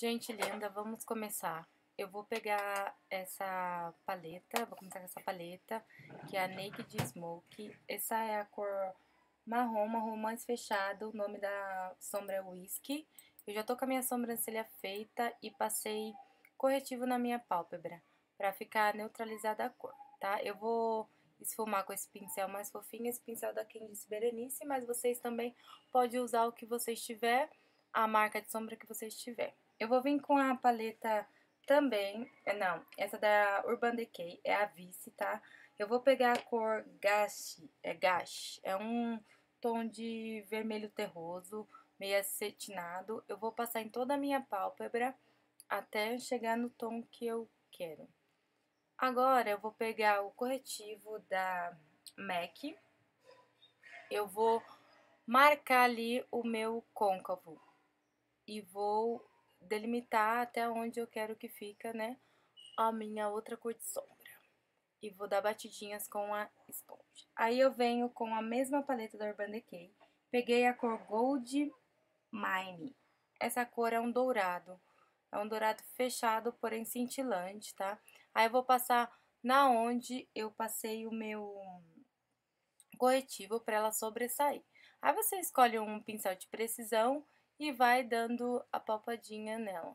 Gente linda, vamos começar. Eu vou pegar essa paleta, vou começar com essa paleta, que é a Naked Smoke. Essa é a cor marrom, marrom mais fechado, o nome da sombra é Whisky. Eu já tô com a minha sobrancelha feita e passei corretivo na minha pálpebra, pra ficar neutralizada a cor, tá? Eu vou esfumar com esse pincel mais fofinho, esse pincel da Candice Berenice, mas vocês também podem usar o que vocês tiver, a marca de sombra que vocês tiver. Eu vou vir com a paleta também, eh, não, essa da Urban Decay, é a Vice, tá? Eu vou pegar a cor Gash, é Gash, é um tom de vermelho terroso, meio acetinado. Eu vou passar em toda a minha pálpebra até chegar no tom que eu quero. Agora eu vou pegar o corretivo da MAC, eu vou marcar ali o meu côncavo e vou delimitar até onde eu quero que fica, né, a minha outra cor de sombra. E vou dar batidinhas com a esponja. Aí eu venho com a mesma paleta da Urban Decay, peguei a cor Gold Mine. Essa cor é um dourado, é um dourado fechado, porém cintilante, tá? Aí eu vou passar na onde eu passei o meu corretivo para ela sobressair. Aí você escolhe um pincel de precisão e vai dando a palpadinha nela.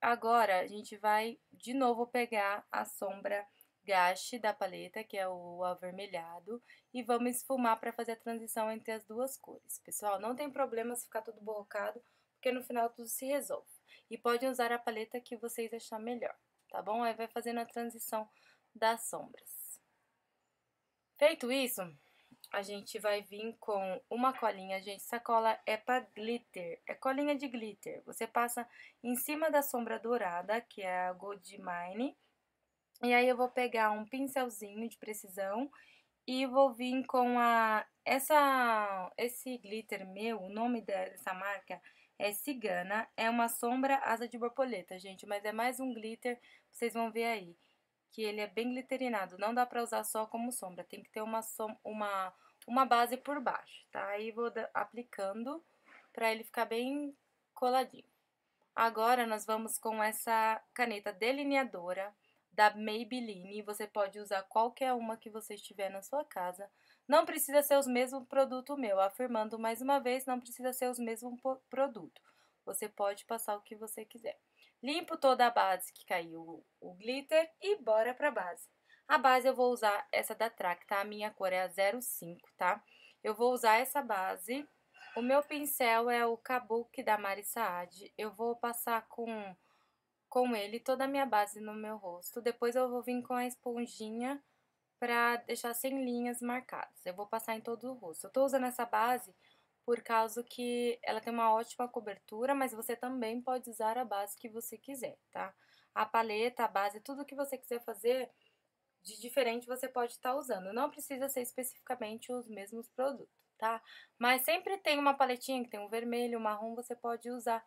Agora, a gente vai de novo pegar a sombra guache da paleta, que é o avermelhado, e vamos esfumar para fazer a transição entre as duas cores. Pessoal, não tem problema se ficar tudo borrocado, porque no final tudo se resolve. E podem usar a paleta que vocês acharem melhor, tá bom? Aí vai fazendo a transição das sombras. Feito isso, a gente vai vir com uma colinha, gente. Essa cola é para glitter, é colinha de glitter. Você passa em cima da sombra dourada, que é a Gold Mine. E aí eu vou pegar um pincelzinho de precisão e vou vir com a essa esse glitter meu, o nome dessa marca é Cigana, é uma sombra asa de borboleta, gente, mas é mais um glitter, vocês vão ver aí, que ele é bem glitterinado, não dá pra usar só como sombra, tem que ter uma, som, uma uma base por baixo, tá? Aí vou aplicando para ele ficar bem coladinho. Agora nós vamos com essa caneta delineadora da Maybelline. Você pode usar qualquer uma que você estiver na sua casa. Não precisa ser os mesmo produto meu, afirmando mais uma vez, não precisa ser os mesmo produto. Você pode passar o que você quiser. Limpo toda a base que caiu o glitter e bora a base. A base eu vou usar essa da Trac, tá? A minha cor é a 05, tá? Eu vou usar essa base. O meu pincel é o Kabuki da Mari Saad. Eu vou passar com, com ele toda a minha base no meu rosto. Depois eu vou vir com a esponjinha pra deixar sem linhas marcadas. Eu vou passar em todo o rosto. Eu tô usando essa base por causa que ela tem uma ótima cobertura, mas você também pode usar a base que você quiser, tá? A paleta, a base, tudo que você quiser fazer de diferente você pode estar tá usando. Não precisa ser especificamente os mesmos produtos, tá? Mas sempre tem uma paletinha que tem um vermelho, um marrom, você pode usar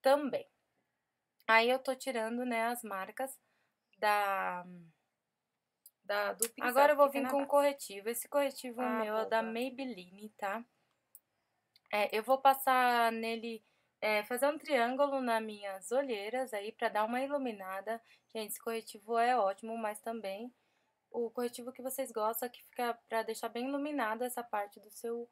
também. Aí eu tô tirando, né, as marcas da... da do pincel Agora eu vou vir com um corretivo. Esse corretivo ah, meu é boa. é da Maybelline, tá? É, eu vou passar nele... É, fazer um triângulo nas minhas olheiras aí para dar uma iluminada. Gente, esse corretivo é ótimo, mas também o corretivo que vocês gostam, que fica para deixar bem iluminado essa parte do seu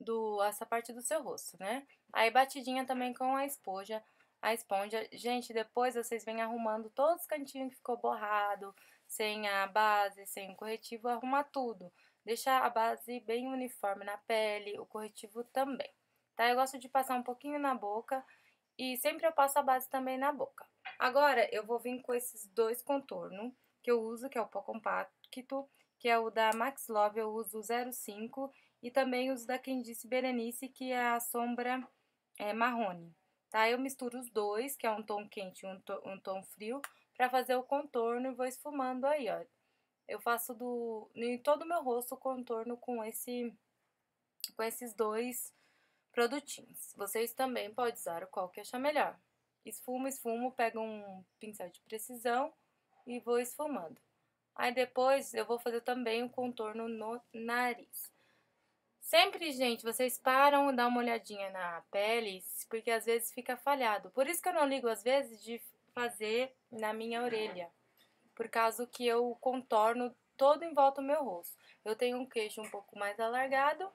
do essa parte do seu rosto, né? Aí batidinha também com a esponja, a esponja. Gente, depois vocês vêm arrumando todos os cantinhos que ficou borrado, sem a base, sem o corretivo, arruma tudo. Deixa a base bem uniforme na pele, o corretivo também. Tá? Eu gosto de passar um pouquinho na boca e sempre eu passo a base também na boca. Agora eu vou vir com esses dois contornos que eu uso, que é o pó compacto, que é o da Max Love, eu uso o 05, e também uso da Candice Berenice, que é a sombra é, marrone. Tá? Eu misturo os dois, que é um tom quente e um, to um tom frio, para fazer o contorno e vou esfumando aí, ó. Eu faço do, em todo o meu rosto o contorno com, esse, com esses dois produtinhos. Vocês também podem usar o qual que achar melhor. Esfumo, esfumo, pego um pincel de precisão e vou esfumando. Aí depois eu vou fazer também o um contorno no nariz. Sempre, gente, vocês param dar uma olhadinha na pele, porque às vezes fica falhado. Por isso que eu não ligo, às vezes, de fazer na minha orelha. Por causa que eu contorno todo em volta do meu rosto. Eu tenho um queixo um pouco mais alargado,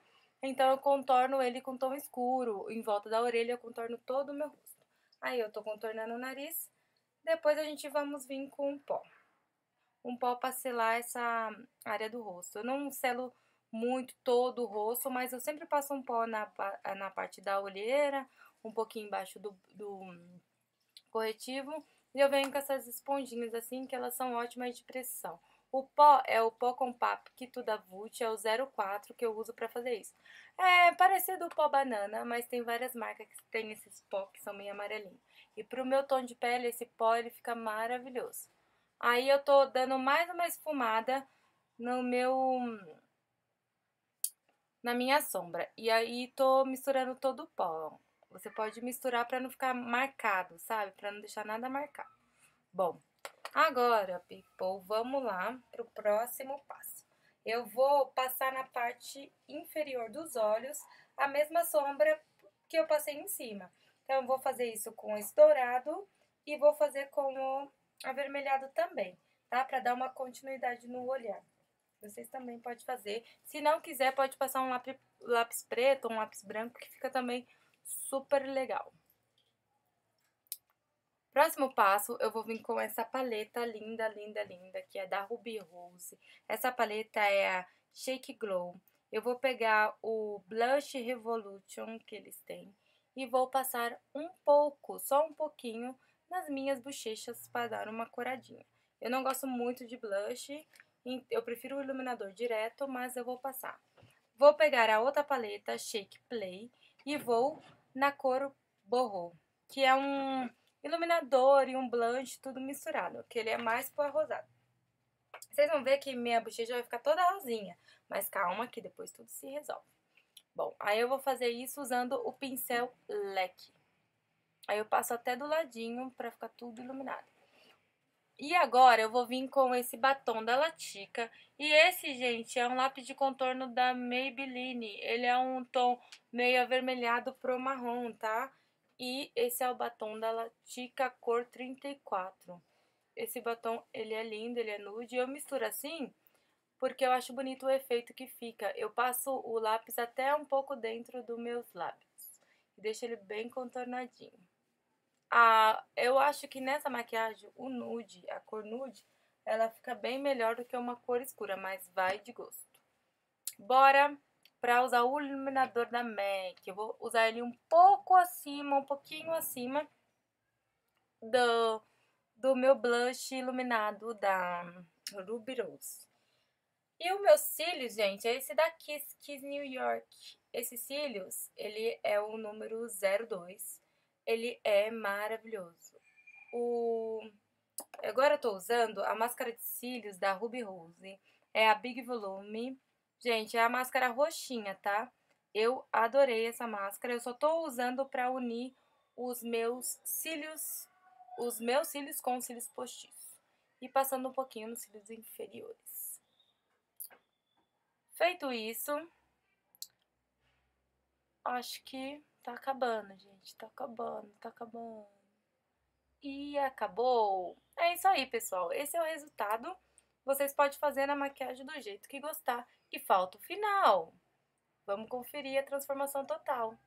então eu contorno ele com tom escuro. Em volta da orelha eu contorno todo o meu rosto. Aí eu tô contornando o nariz depois a gente vamos vir com um pó. Um pó para selar essa área do rosto. Eu não selo muito todo o rosto, mas eu sempre passo um pó na, na parte da olheira, um pouquinho embaixo do, do corretivo. E eu venho com essas esponjinhas assim, que elas são ótimas de pressão. O pó é o pó compacto da Vult, é o 04 que eu uso para fazer isso. É parecido o pó banana, mas tem várias marcas que tem esses pó que são meio amarelinhos. E pro meu tom de pele, esse pó ele fica maravilhoso. Aí eu tô dando mais uma esfumada no meu... Na minha sombra. E aí tô misturando todo o pó. Você pode misturar pra não ficar marcado, sabe? Pra não deixar nada marcado. Bom, agora, people, vamos lá pro próximo passo. Eu vou passar na parte inferior dos olhos a mesma sombra que eu passei em cima. Então, eu vou fazer isso com esse dourado e vou fazer com o avermelhado também, tá? Pra dar uma continuidade no olhar. Vocês também podem fazer. Se não quiser, pode passar um lápis, lápis preto ou um lápis branco, que fica também super legal. Próximo passo, eu vou vir com essa paleta linda, linda, linda, que é da Ruby Rose. Essa paleta é a Shake Glow. Eu vou pegar o Blush Revolution que eles têm e vou passar um pouco, só um pouquinho, nas minhas bochechas para dar uma coradinha. Eu não gosto muito de blush, eu prefiro o iluminador direto, mas eu vou passar. Vou pegar a outra paleta, Shake Play, e vou na cor Borro, que é um iluminador e um blush tudo misturado, que ele é mais pro rosado. Vocês vão ver que minha bochecha vai ficar toda rosinha, mas calma que depois tudo se resolve. Bom, aí eu vou fazer isso usando o pincel leque. Aí eu passo até do ladinho pra ficar tudo iluminado. E agora eu vou vir com esse batom da Latica. E esse, gente, é um lápis de contorno da Maybelline. Ele é um tom meio avermelhado pro marrom, tá? E esse é o batom da Latica cor 34. Esse batom, ele é lindo, ele é nude. Eu misturo assim porque eu acho bonito o efeito que fica. Eu passo o lápis até um pouco dentro dos meus lábios e deixo ele bem contornadinho. Ah, eu acho que nessa maquiagem, o nude, a cor nude, ela fica bem melhor do que uma cor escura, mas vai de gosto. Bora para usar o iluminador da MAC. Eu vou usar ele um pouco acima, um pouquinho acima do, do meu blush iluminado da Ruby Rose. E os meus cílios, gente, é esse da Kiss, Kiss New York. Esse cílios, ele é o número 02. Ele é maravilhoso. O... Agora eu tô usando a máscara de cílios da Ruby Rose. É a Big Volume. Gente, é a máscara roxinha, tá? Eu adorei essa máscara. Eu só tô usando pra unir os meus cílios, os meus cílios com os cílios postiços. E passando um pouquinho nos cílios inferiores. Feito isso, acho que tá acabando, gente. Tá acabando, tá acabando. E acabou. É isso aí, pessoal. Esse é o resultado. Vocês podem fazer na maquiagem do jeito que gostar. E falta o final. Vamos conferir a transformação total.